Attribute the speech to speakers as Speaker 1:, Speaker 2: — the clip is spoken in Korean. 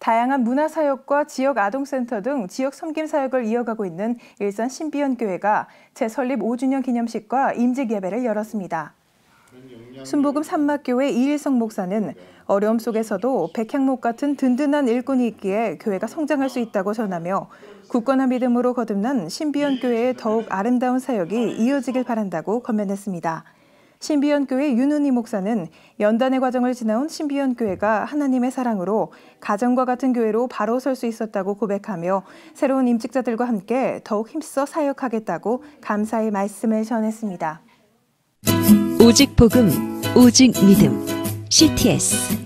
Speaker 1: 다양한 문화사역과 지역 아동센터 등 지역 섬김사역을 이어가고 있는 일산 신비연교회가 재설립 5주년 기념식과 임직예배를 열었습니다. 순복음 산막교회 이일성 목사는 어려움 속에서도 백향목 같은 든든한 일꾼이 있기에 교회가 성장할 수 있다고 전하며 굳건한 믿음으로 거듭난 신비연 교회의 더욱 아름다운 사역이 이어지길 바란다고 건면했습니다. 신비연 교회 윤은희 목사는 연단의 과정을 지나온 신비연 교회가 하나님의 사랑으로 가정과 같은 교회로 바로 설 수 있었다고 고백하며 새로운 임직자들과 함께 더욱 힘써 사역하겠다고 감사의 말씀을 전했습니다.
Speaker 2: 오직 복음, 오직 믿음. CTS